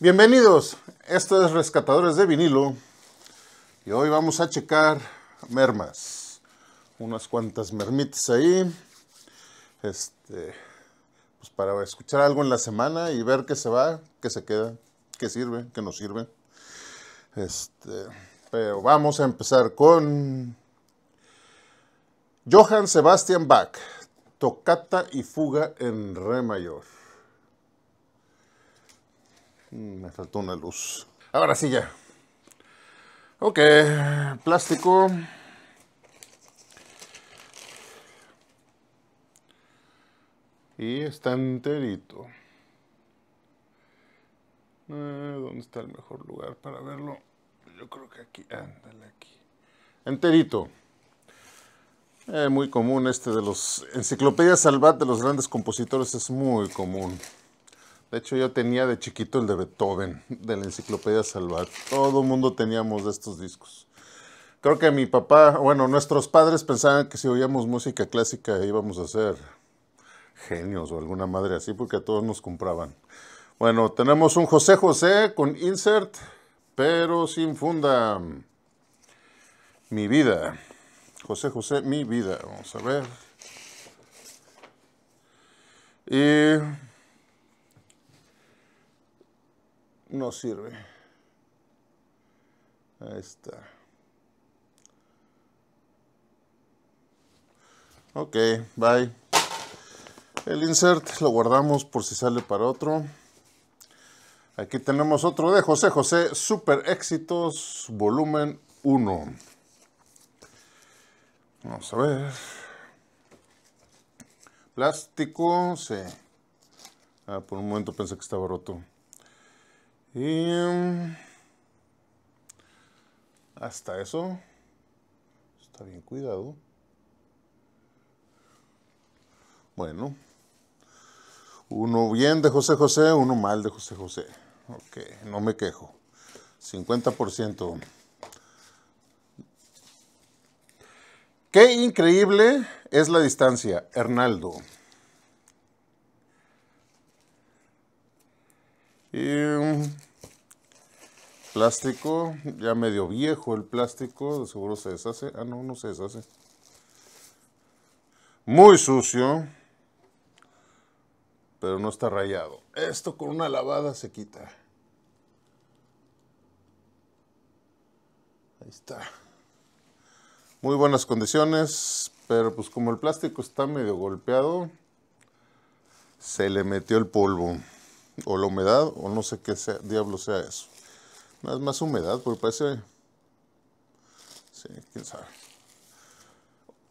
Bienvenidos, esto es Rescatadores de Vinilo y hoy vamos a checar mermas. Unas cuantas mermites ahí, este, pues, para escuchar algo en la semana y ver qué se va, qué se queda, qué sirve, qué no sirve. Este, pero vamos a empezar con Johann Sebastian Bach, Tocata y Fuga en Re mayor. Mm, me faltó una luz. Ahora sí ya. Ok, plástico. Y está enterito. Eh, ¿Dónde está el mejor lugar para verlo? Yo creo que aquí, ándale aquí. Enterito. Eh, muy común este de los... Enciclopedias Salvat de los grandes compositores es muy común. De hecho, yo tenía de chiquito el de Beethoven, de la Enciclopedia Salvat. Todo mundo teníamos de estos discos. Creo que mi papá, bueno, nuestros padres pensaban que si oíamos música clásica íbamos a ser genios o alguna madre así, porque a todos nos compraban. Bueno, tenemos un José José con insert, pero sin funda. Mi vida. José José, mi vida. Vamos a ver. Y no sirve. Ahí está. Ok, bye. El insert lo guardamos por si sale para otro. Aquí tenemos otro de José José, Super Éxitos, volumen 1. Vamos a ver. Plástico, sí. Ah, por un momento pensé que estaba roto. Y mm, hasta eso está bien cuidado. Bueno, uno bien de José José, uno mal de José José. Ok, no me quejo. 50%. Qué increíble es la distancia, Hernaldo. Y... Mm, Plástico, ya medio viejo el plástico, seguro se deshace. Ah, no, no se deshace. Muy sucio, pero no está rayado. Esto con una lavada se quita. Ahí está. Muy buenas condiciones, pero pues como el plástico está medio golpeado, se le metió el polvo o la humedad o no sé qué sea, diablo sea eso. Más, más humedad, por parece... Sí, quién sabe.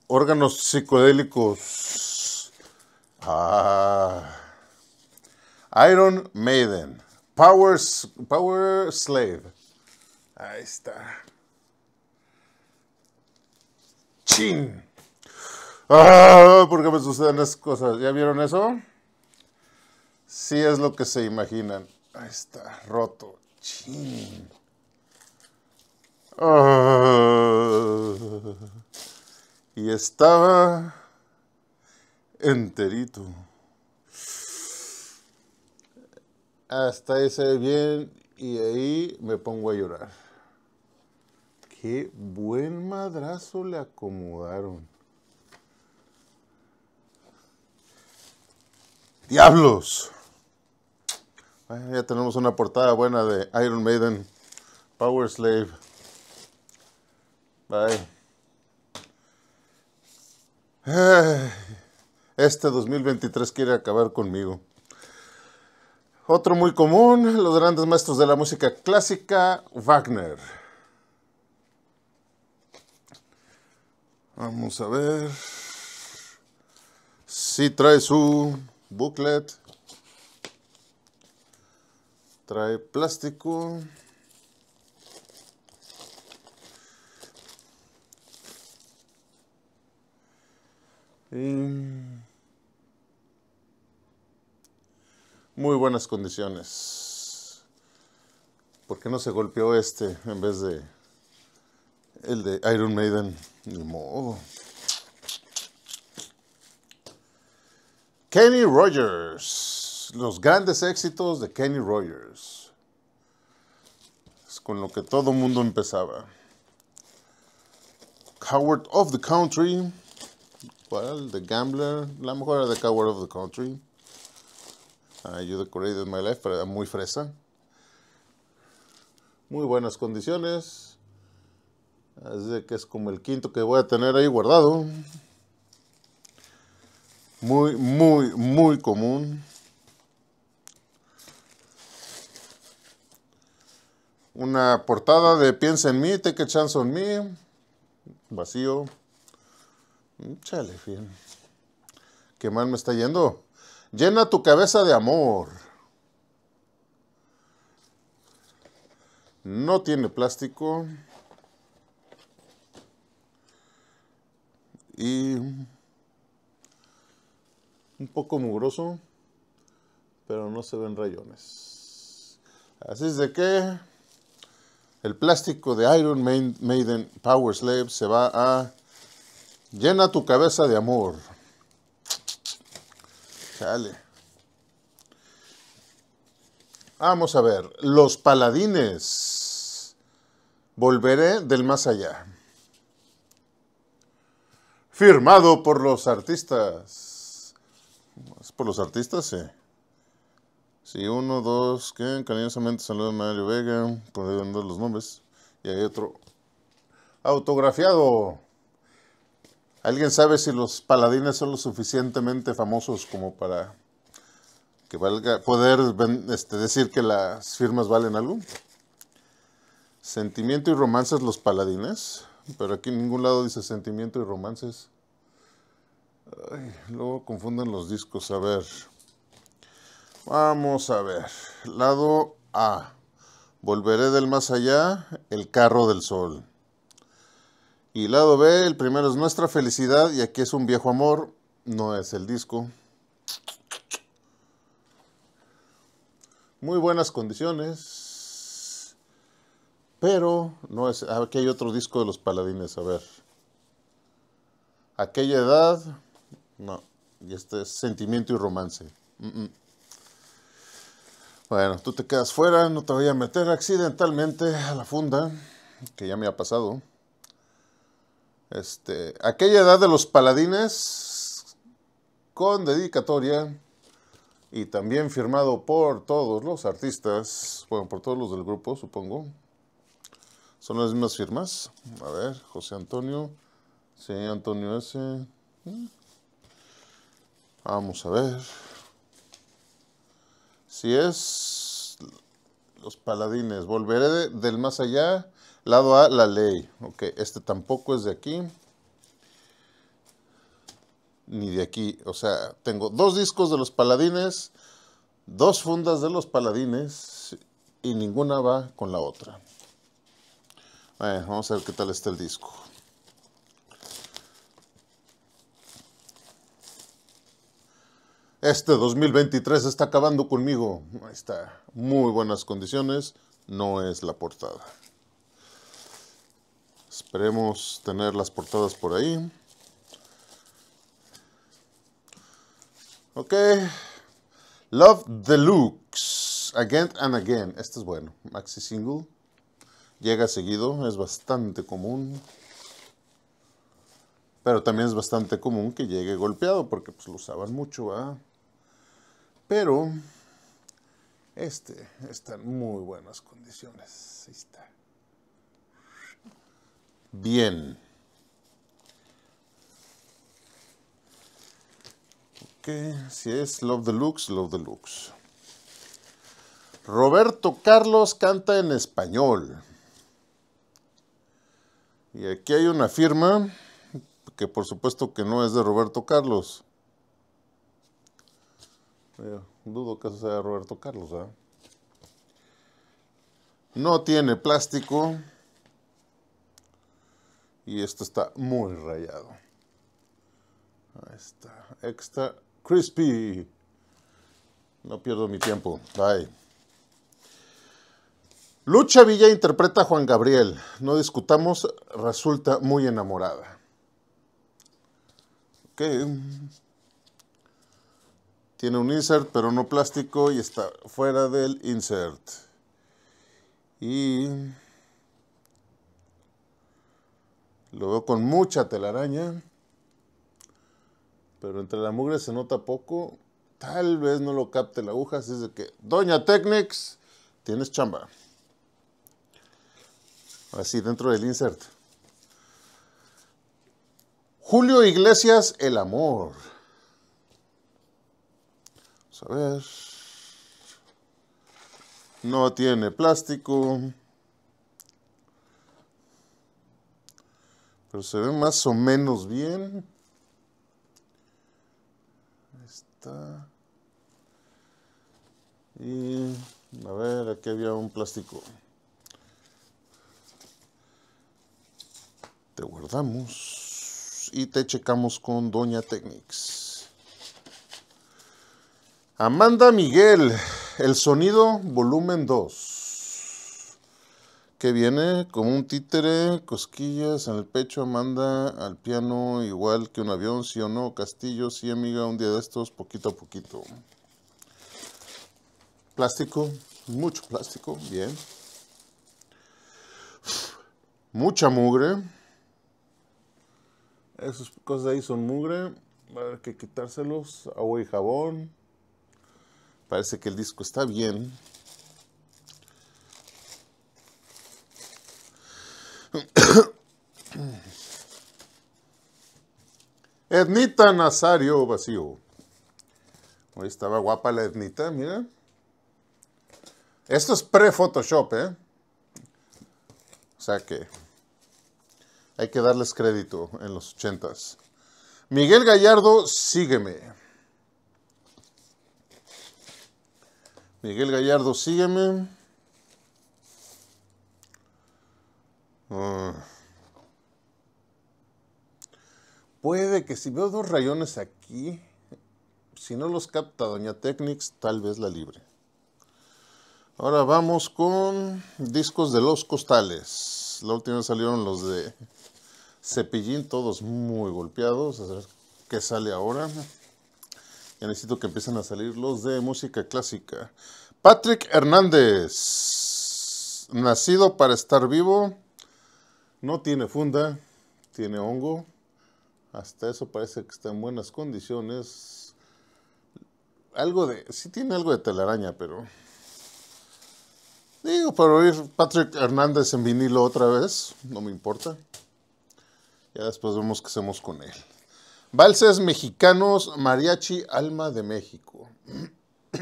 Órganos psicodélicos. Ah. Iron Maiden. Power, Power Slave. Ahí está. ¡Chin! Ah, ¿Por qué me suceden esas cosas? ¿Ya vieron eso? Sí es lo que se imaginan. Ahí está, roto. Ah, y estaba enterito. Hasta ese bien y ahí me pongo a llorar. Qué buen madrazo le acomodaron. Diablos. Ya tenemos una portada buena de Iron Maiden Power Slave. Bye. Este 2023 quiere acabar conmigo. Otro muy común, los grandes maestros de la música clásica, Wagner. Vamos a ver. Si trae su booklet. Trae plástico. Y muy buenas condiciones. ¿Por qué no se golpeó este en vez de el de Iron Maiden? Ni modo. Kenny Rogers los, grandes éxitos de Kenny Rogers. Es con lo que todo mundo empezaba. Coward of the Country. ¿Cuál? The Gambler. La mejor era The Coward of the Country. Uh, ah, you Decorated My Life, pero era muy fresa. Muy buenas condiciones. Así que es como el quinto que voy a tener ahí guardado. Muy, muy, muy común. Una portada de Piensa en mí, Take a Chance on Me. Vacío. Chale, bien. Qué mal me está yendo. Llena tu cabeza de amor. No tiene plástico. Y un poco mugroso, pero no se ven rayones. Así es de que el plástico de Iron Maiden Power Slave se va a Llena tu cabeza de amor. Dale. Vamos a ver. Los paladines. Volveré del más allá. Firmado por los artistas. ¿Es por los artistas? Sí. Sí, uno, dos, que cariñosamente saludos a Mario Vega, por los nombres. Y hay otro. Autografiado. ¿Alguien sabe si los paladines son lo suficientemente famosos como para que valga poder este, decir que las firmas valen algo? Sentimiento y romances los paladines. Pero aquí en ningún lado dice sentimiento y romances. luego confunden los discos. A ver. Vamos a ver. Lado A. Volveré del más allá, el carro del sol. Y lado B, el primero es nuestra felicidad y aquí es un viejo amor, no es el disco. Muy buenas condiciones, pero no es... Aquí hay otro disco de los paladines, a ver. Aquella edad, no, y este es sentimiento y romance. Mm, mm. Bueno, tú te quedas fuera, no te voy a meter accidentalmente a la funda, que ya me ha pasado. Este, aquella edad de los paladines con dedicatoria y también firmado por todos los artistas, bueno, por todos los del grupo, supongo. Son las mismas firmas. A ver, José Antonio. Sí, Antonio S. Mm. Vamos a ver. Si es los paladines, volveré del más allá. Lado A, la ley. Ok, este tampoco es de aquí. Ni de aquí. O sea, tengo dos discos de los paladines, dos fundas de los paladines y ninguna va con la otra. vamos a ver qué tal está el disco. Este 2023 está acabando conmigo. Ahí está. Muy buenas condiciones. No es la portada. Esperemos tener las portadas por ahí. Ok. Love the Deluxe. Again and Again. Este es bueno. Maxi single. Llega seguido. Es bastante común. Pero también es bastante común que llegue golpeado porque pues, lo usaban mucho. ¿ah? Pero este está en muy buenas condiciones. está. Bien. Ok, si es Love Deluxe, Love Deluxe. Roberto Carlos canta en español. Y aquí hay una firma que por supuesto que no es de Roberto Carlos. Eh, dudo que eso sea Roberto Carlos, No tiene plástico. Y esto está muy rayado. Ahí está. Extra crispy. No pierdo mi tiempo. Bye. Lucha Villa interpreta a Juan Gabriel. No discutamos, resulta muy enamorada. Ok. Tiene un insert, pero no plástico y está fuera del insert. Y lo veo con mucha telaraña. Pero entre la mugre se nota poco. Tal vez no lo capte la aguja, así es de que, Doña Technics, tienes chamba. Así, dentro del insert. Julio Iglesias, el amor a ver. No tiene plástico. Pero se ve más o menos bien. Y a ver, aquí había un plástico. Te guardamos y te checamos con Doña Technics. Amanda Miguel, el sonido volumen 2. Que viene como un títere, cosquillas en el pecho, Amanda al piano, igual que un avión, sí o no, Castillo, sí amiga, un día de estos, poquito a poquito. Plástico, mucho plástico, bien. Mucha mugre. Esas cosas de ahí son mugre. Va a haber que quitárselos. Agua y jabón. Parece que el disco está bien. Ednita Nazario Vacío. Hoy estaba guapa la Ednita, mira. Esto es pre-Photoshop, ¿eh? O sea que hay que darles crédito en los ochentas. Miguel Gallardo, sígueme. Miguel Gallardo, sígueme. Ah. Puede que si veo dos rayones aquí, si no los capta Doña Technics, tal vez la libre. Ahora vamos con discos de los costales. La última salieron los de Cepillín, todos muy golpeados. A ver qué sale ahora. Ya necesito que empiecen a salir los de música clásica. Patrick Hernández, nacido para estar vivo, no tiene funda, tiene hongo. Hasta eso parece que está en buenas condiciones. Algo de, sí tiene algo de telaraña, pero Digo, para oír Patrick Hernández en vinilo otra vez, no me importa. Ya después vemos qué hacemos con él. Valses mexicanos, mariachi, alma de México.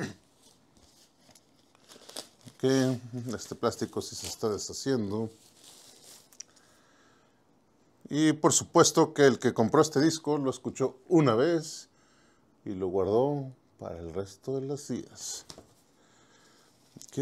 ok, este plástico sí se está deshaciendo. Y por supuesto que el que compró este disco lo escuchó una vez y lo guardó para el resto de las días. Ok.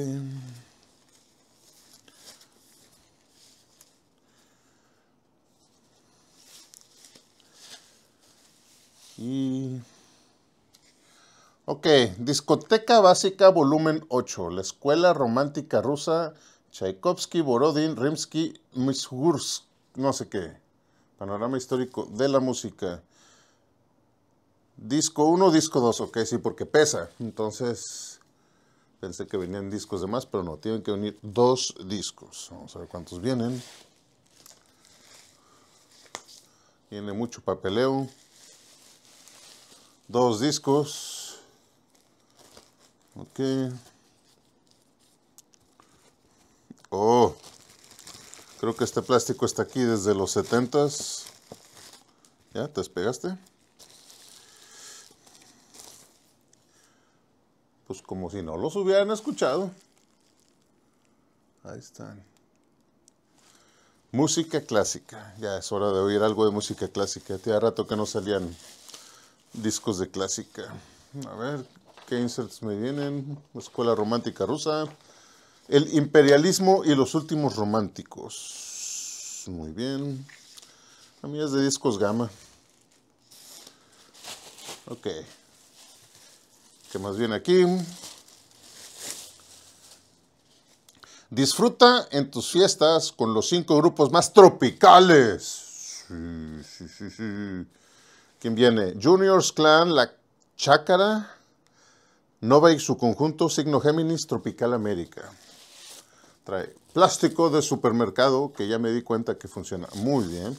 Ok, discoteca básica volumen 8, la escuela romántica rusa, Tchaikovsky, Borodin, Rimsky, Misgursk, no sé qué. Panorama histórico de la música. Disco 1, disco 2, ok, sí, porque pesa. Entonces, pensé que venían discos de más, pero no, tienen que venir dos discos. Vamos a ver cuántos vienen. Tiene mucho papeleo dos discos. Ok. Oh, creo que este plástico está aquí desde los 70 ¿Ya? ¿Te despegaste? Pues como si no los hubieran escuchado. Ahí están. Música clásica. Ya es hora de oír algo de música clásica. Tía rato que no salían Discos de clásica. A ver, ¿qué inserts me vienen? Escuela Romántica Rusa. El imperialismo y los últimos románticos. Muy bien. A de discos gama. Ok. ¿Qué más viene aquí? Disfruta en tus fiestas con los cinco grupos más tropicales. Sí, sí, sí, sí. ¿Quién viene? Juniors Clan, La Chácara, Nova y su conjunto, signo Géminis, Tropical América. Trae plástico de supermercado, que ya me di cuenta que funciona muy bien.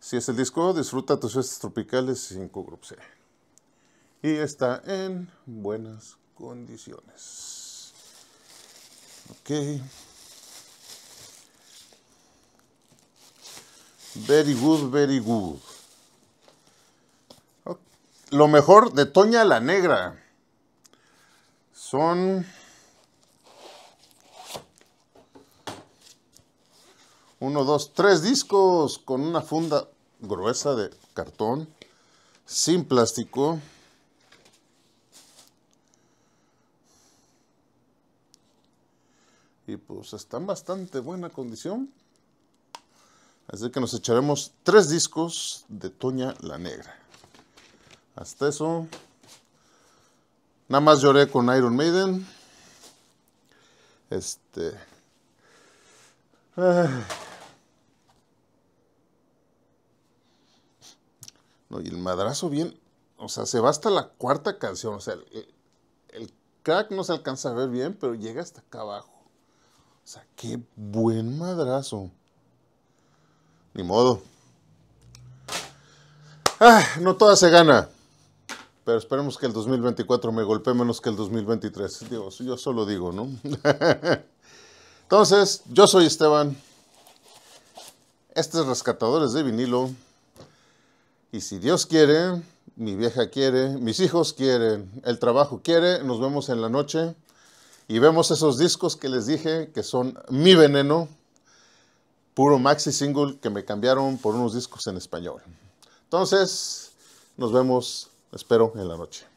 Si es el disco, disfruta tus fiestas tropicales 5 grupos C. Y está en buenas condiciones. Ok. Very good, very good lo mejor de Toña la Negra. Son uno, dos, tres discos con una funda gruesa de cartón, sin plástico. Y pues está en bastante buena condición. Así que nos echaremos tres discos de Toña la Negra. Hasta eso. Nada más lloré con Iron Maiden. Este. No, y el madrazo bien. O sea, se va hasta la cuarta canción. O sea, el, crack no se alcanza a ver bien, pero llega hasta acá abajo. O sea, qué buen madrazo. Ni modo. no toda se gana. Pero esperemos que el 2024 me golpee menos que el 2023. Dios, yo solo digo, ¿no? Entonces, yo soy Esteban. Estos Rescatadores de Vinilo. Y si Dios quiere, mi vieja quiere, mis hijos quieren, el trabajo quiere, nos vemos en la noche y vemos esos discos que les dije que son mi veneno, puro maxi single que me cambiaron por unos discos en español. Entonces, nos vemos espero en la noche.